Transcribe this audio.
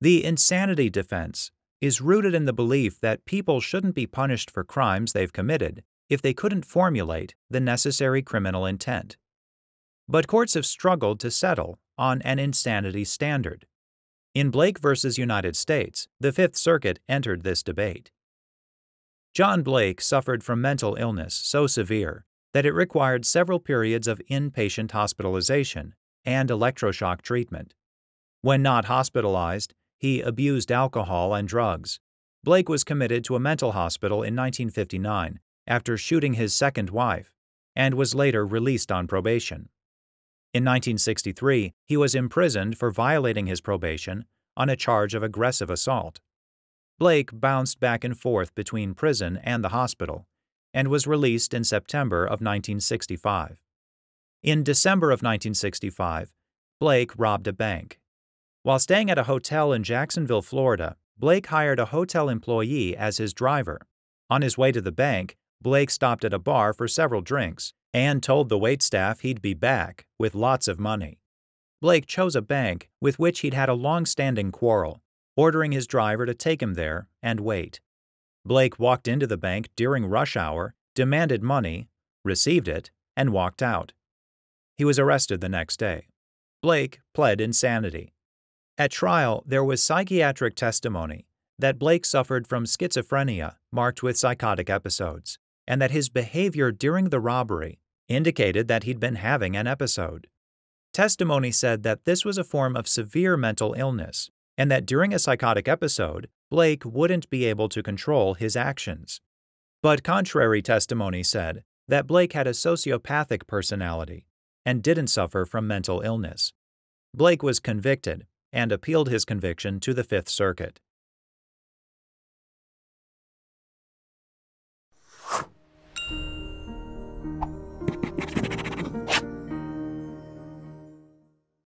The insanity defense is rooted in the belief that people shouldn't be punished for crimes they've committed if they couldn't formulate the necessary criminal intent. But courts have struggled to settle on an insanity standard. In Blake v. United States, the Fifth Circuit entered this debate. John Blake suffered from mental illness so severe that it required several periods of inpatient hospitalization and electroshock treatment. When not hospitalized, he abused alcohol and drugs. Blake was committed to a mental hospital in 1959 after shooting his second wife and was later released on probation. In 1963, he was imprisoned for violating his probation on a charge of aggressive assault. Blake bounced back and forth between prison and the hospital and was released in September of 1965. In December of 1965, Blake robbed a bank while staying at a hotel in Jacksonville, Florida, Blake hired a hotel employee as his driver. On his way to the bank, Blake stopped at a bar for several drinks and told the waitstaff he'd be back with lots of money. Blake chose a bank with which he'd had a long standing quarrel, ordering his driver to take him there and wait. Blake walked into the bank during rush hour, demanded money, received it, and walked out. He was arrested the next day. Blake pled insanity. At trial, there was psychiatric testimony that Blake suffered from schizophrenia marked with psychotic episodes, and that his behavior during the robbery indicated that he'd been having an episode. Testimony said that this was a form of severe mental illness, and that during a psychotic episode, Blake wouldn't be able to control his actions. But contrary testimony said that Blake had a sociopathic personality and didn't suffer from mental illness. Blake was convicted and appealed his conviction to the Fifth Circuit.